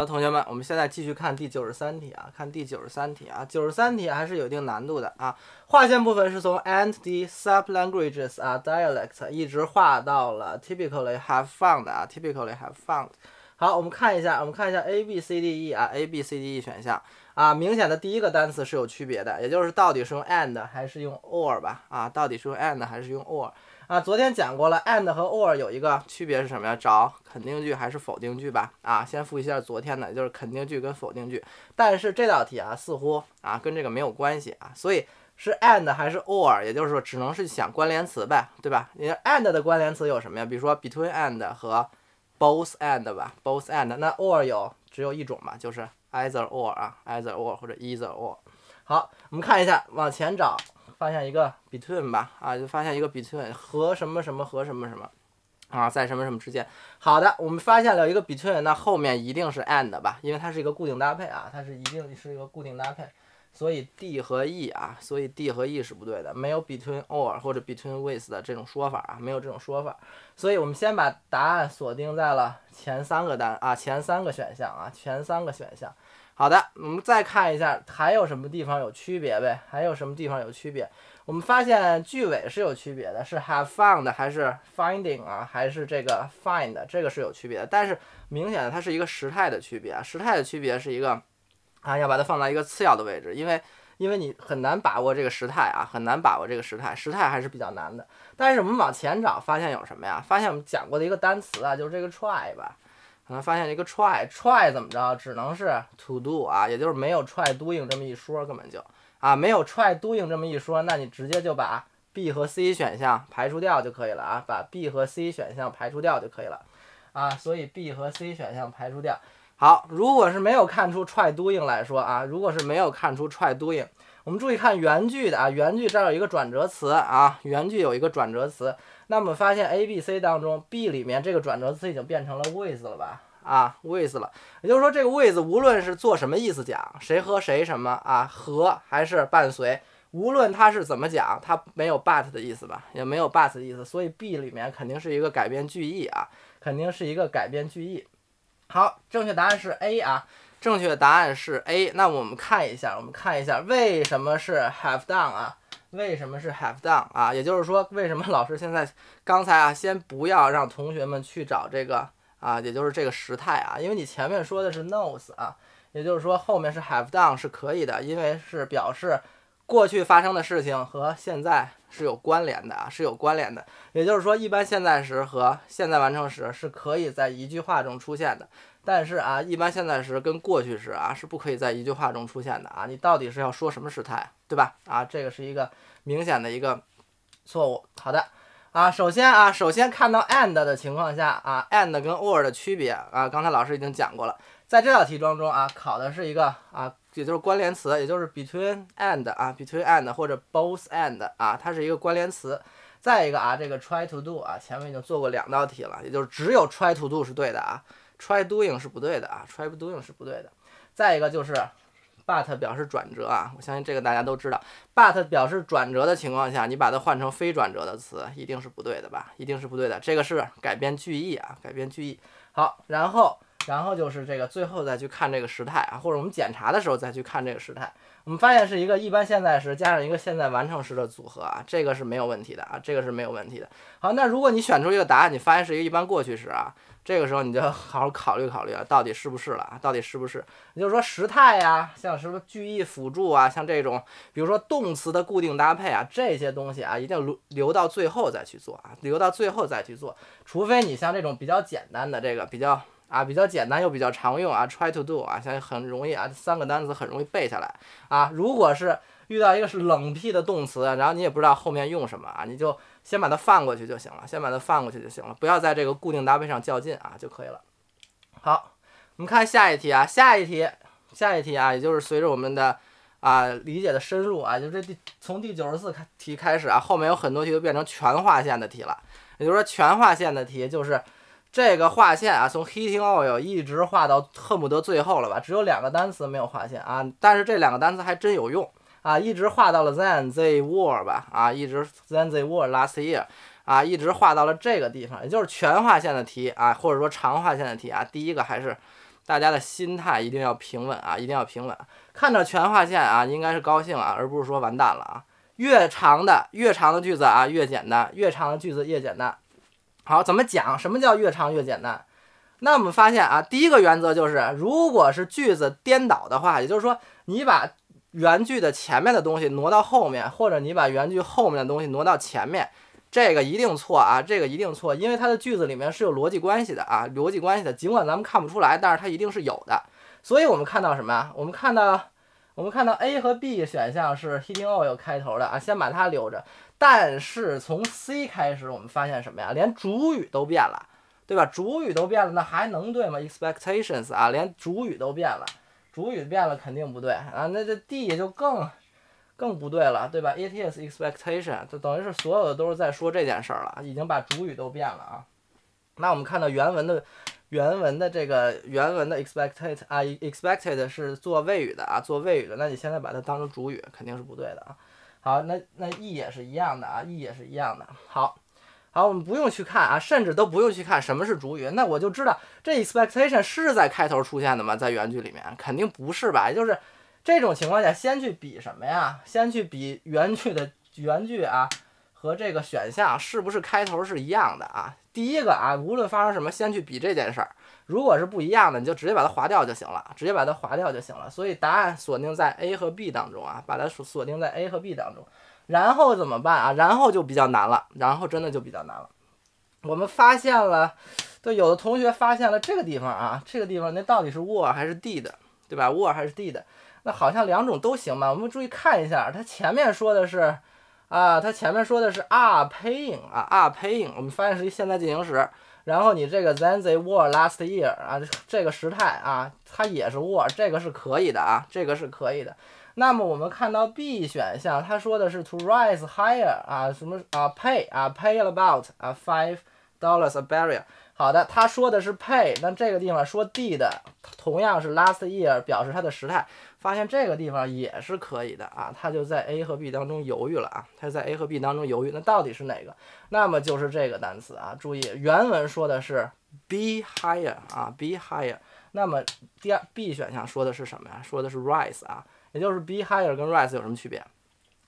好，同学们，我们现在继续看第九十三题啊，看第九十三题啊，九十三题还是有一定难度的啊。划线部分是从 and the sublanguages 啊 d i a l e c t 一直划到了 typically have found 啊，typically have found。好，我们看一下，我们看一下 A B C D E 啊，A B C D E 选项啊，明显的第一个单词是有区别的，也就是到底是用 and 还是用 or 吧啊，到底是用 and 还是用 or。啊，昨天讲过了，and 和 or 有一个区别是什么呀？找肯定句还是否定句吧？啊，先复习一下昨天的，就是肯定句跟否定句。但是这道题啊，似乎啊跟这个没有关系啊，所以是 and 还是 or？也就是说，只能是想关联词呗，对吧？你 and 的关联词有什么呀？比如说 between and 和 both and 吧，both and。那 or 有只有一种嘛？就是 either or 啊，either or 或者 either or。好，我们看一下，往前找。发现一个 between 吧，啊，就发现一个 between 和什么什么和什么什么，啊，在什么什么之间。好的，我们发现了一个 between，那后面一定是 and 吧，因为它是一个固定搭配啊，它是一定是一个固定搭配。所以 d 和 e 啊，所以 d 和 e 是不对的，没有 between or 或者 between with 的这种说法啊，没有这种说法。所以我们先把答案锁定在了前三个单啊，前三个选项啊，前三个选项。好的，我们再看一下还有什么地方有区别呗？还有什么地方有区别？我们发现句尾是有区别的，是 have found 还是 finding 啊？还是这个 find？这个是有区别，的。但是明显的它是一个时态的区别啊。时态的区别是一个啊，要把它放到一个次要的位置，因为因为你很难把握这个时态啊，很难把握这个时态，时态还是比较难的。但是我们往前找，发现有什么呀？发现我们讲过的一个单词啊，就是这个 try 吧。可能发现一个 try try 怎么着，只能是 to do 啊，也就是没有 try doing 这么一说，根本就啊没有 try doing 这么一说，那你直接就把 B 和 C 选项排除掉就可以了啊，把 B 和 C 选项排除掉就可以了啊，所以 B 和 C 选项排除掉。好，如果是没有看出 try doing 来说啊，如果是没有看出 try doing。我们注意看原句的啊，原句这儿有一个转折词啊，原句有一个转折词。那么发现 A、B、C 当中，B 里面这个转折词已经变成了 with 了吧？啊，with 了。也就是说，这个 with 无论是做什么意思讲，谁和谁什么啊，和还是伴随，无论它是怎么讲，它没有 but 的意思吧？也没有 but 的意思，所以 B 里面肯定是一个改变句意啊，肯定是一个改变句意。好，正确答案是 A 啊。正确答案是 A。那我们看一下，我们看一下为什么是 have done 啊？为什么是 have done 啊？也就是说，为什么老师现在刚才啊，先不要让同学们去找这个啊，也就是这个时态啊？因为你前面说的是 knows 啊，也就是说后面是 have done 是可以的，因为是表示过去发生的事情和现在是有关联的啊，是有关联的。也就是说，一般现在时和现在完成时是可以在一句话中出现的。但是啊，一般现在时跟过去时啊是不可以在一句话中出现的啊！你到底是要说什么时态，对吧？啊，这个是一个明显的一个错误。好的，啊，首先啊，首先看到 and 的情况下啊，and 跟 or 的区别啊，刚才老师已经讲过了。在这道题当中啊，考的是一个啊，也就是关联词，也就是 between and 啊，between and 或者 both and 啊，它是一个关联词。再一个啊，这个 try to do 啊，前面已经做过两道题了，也就是只有 try to do 是对的啊。Try doing 是不对的啊，try doing 是不对的。再一个就是，but 表示转折啊，我相信这个大家都知道。but 表示转折的情况下，你把它换成非转折的词，一定是不对的吧？一定是不对的。这个是改变句意啊，改变句意。好，然后。然后就是这个，最后再去看这个时态啊，或者我们检查的时候再去看这个时态。我们发现是一个一般现在时加上一个现在完成时的组合啊，这个是没有问题的啊，这个是没有问题的。好，那如果你选出一个答案，你发现是一个一般过去时啊，这个时候你就要好好考虑考虑啊，到底是不是了？啊，到底是不是？也就是说时态呀，像什么句意辅助啊，像这种，比如说动词的固定搭配啊，这些东西啊，一定要留留到最后再去做啊，留到最后再去做，除非你像这种比较简单的这个比较。啊，比较简单又比较常用啊，try to do 啊，现在很容易啊，三个单词很容易背下来啊。如果是遇到一个是冷僻的动词，然后你也不知道后面用什么啊，你就先把它放过去就行了，先把它放过去就行了，不要在这个固定搭配上较劲啊就可以了。好，我们看下一题啊，下一题，下一题啊，也就是随着我们的啊理解的深入啊，就这第从第九十四题开始啊，后面有很多题都变成全划线的题了，也就是说全划线的题就是。这个划线啊，从 heating oil 一直划到恨不得最后了吧？只有两个单词没有划线啊，但是这两个单词还真有用啊！一直划到了 then they were 吧，啊，一直 then they were last year，啊，一直划到了这个地方，也就是全划线的题啊，或者说长划线的题啊。第一个还是大家的心态一定要平稳啊，一定要平稳。看着全划线啊，应该是高兴啊，而不是说完蛋了啊。越长的越长的句子啊，越简单；越长的句子越简单。好，怎么讲？什么叫越长越简单？那我们发现啊，第一个原则就是，如果是句子颠倒的话，也就是说，你把原句的前面的东西挪到后面，或者你把原句后面的东西挪到前面，这个一定错啊，这个一定错，因为它的句子里面是有逻辑关系的啊，逻辑关系的，尽管咱们看不出来，但是它一定是有的。所以我们看到什么啊？我们看到。我们看到 A 和 B 选项是 hitting all 开头的啊，先把它留着。但是从 C 开始，我们发现什么呀？连主语都变了，对吧？主语都变了，那还能对吗？Expectations 啊，连主语都变了，主语变了肯定不对啊。那这 D 就更更不对了，对吧？It is expectation，就等于是所有的都是在说这件事儿了，已经把主语都变了啊。那我们看到原文的。原文的这个原文的 e x p e c t a t i 啊，expected 是做谓语的啊，做谓语的。那你现在把它当成主语，肯定是不对的啊。好，那那 e 也是一样的啊，e 也是一样的。好好，我们不用去看啊，甚至都不用去看什么是主语。那我就知道这 expectation 是在开头出现的吗？在原句里面肯定不是吧？也就是这种情况下，先去比什么呀？先去比原句的原句啊和这个选项是不是开头是一样的啊？第一个啊，无论发生什么，先去比这件事儿。如果是不一样的，你就直接把它划掉就行了，直接把它划掉就行了。所以答案锁定在 A 和 B 当中啊，把它锁锁定在 A 和 B 当中。然后怎么办啊？然后就比较难了，然后真的就比较难了。我们发现了，对，有的同学发现了这个地方啊，这个地方那到底是 were 还是 did，对吧？were 还是 did？那好像两种都行吧？我们注意看一下，它前面说的是。啊，它前面说的是 are paying 啊，are paying，我们发现是一现在进行时。然后你这个 than they were last year 啊，这个时态啊，它也是 were，这个是可以的啊，这个是可以的。那么我们看到 B 选项，它说的是 to rise higher 啊，什么啊 pay 啊 pay about 啊 five dollars a barrel。好的，它说的是 pay，那这个地方说 did，同样是 last year 表示它的时态。发现这个地方也是可以的啊，他就在 A 和 B 当中犹豫了啊，他就在 A 和 B 当中犹豫。那到底是哪个？那么就是这个单词啊，注意原文说的是 be higher 啊，be higher。那么第二 B 选项说的是什么呀？说的是 rise 啊，也就是 be higher 跟 rise 有什么区别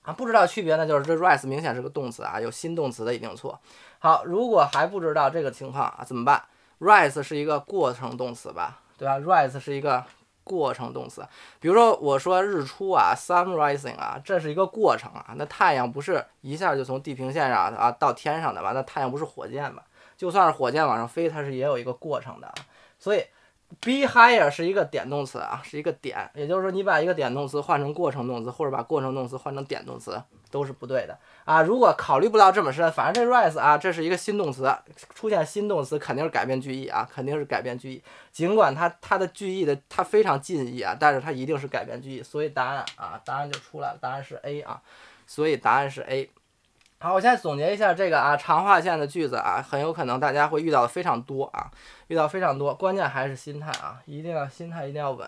啊？不知道区别呢，就是这 rise 明显是个动词啊，有新动词的一定错。好，如果还不知道这个情况啊，怎么办？rise 是一个过程动词吧，对吧？rise 是一个。过程动词，比如说我说日出啊，sunrising 啊，这是一个过程啊。那太阳不是一下就从地平线上啊到天上的吧？那太阳不是火箭嘛，就算是火箭往上飞，它是也有一个过程的，所以。Be higher 是一个点动词啊，是一个点，也就是说你把一个点动词换成过程动词，或者把过程动词换成点动词，都是不对的啊。如果考虑不到这么深，反正这 rise 啊，这是一个新动词，出现新动词肯定是改变句意啊，肯定是改变句意。尽管它它的句意的它非常近义啊，但是它一定是改变句意，所以答案啊，答案就出来了，答案是 A 啊，所以答案是 A。好，我现在总结一下这个啊，长划线的句子啊，很有可能大家会遇到的非常多啊，遇到非常多。关键还是心态啊，一定要心态一定要稳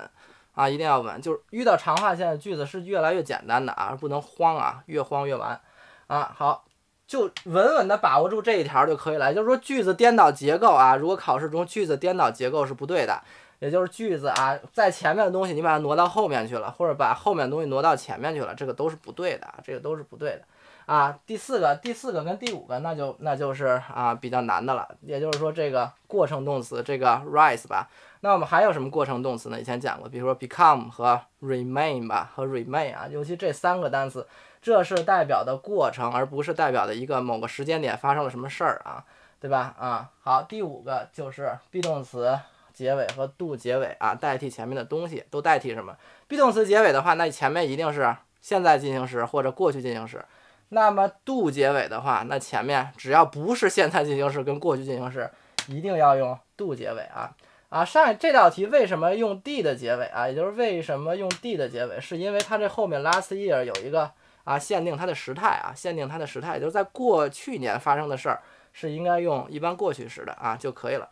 啊，一定要稳。就是遇到长划线的句子是越来越简单的啊，不能慌啊，越慌越完啊。好，就稳稳的把握住这一条就可以了。就是说句子颠倒结构啊，如果考试中句子颠倒结构是不对的，也就是句子啊，在前面的东西你把它挪到后面去了，或者把后面的东西挪到前面去了，这个都是不对的，这个都是不对的。啊，第四个、第四个跟第五个，那就那就是啊，比较难的了。也就是说，这个过程动词这个 rise 吧。那我们还有什么过程动词呢？以前讲过，比如说 become 和 remain 吧，和 remain 啊，尤其这三个单词，这是代表的过程，而不是代表的一个某个时间点发生了什么事儿啊，对吧？啊，好，第五个就是 be 动词结尾和 do 结尾啊，代替前面的东西，都代替什么？be 动词结尾的话，那前面一定是现在进行时或者过去进行时。那么 do 结尾的话，那前面只要不是现在进行时跟过去进行时，一定要用 do 结尾啊啊！上这道题为什么用 did 结尾啊？也就是为什么用 did 结尾，是因为它这后面 last year 有一个啊限定它的时态啊，限定它的时态就是在过去年发生的事儿是应该用一般过去时的啊就可以了。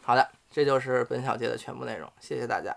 好的，这就是本小节的全部内容，谢谢大家。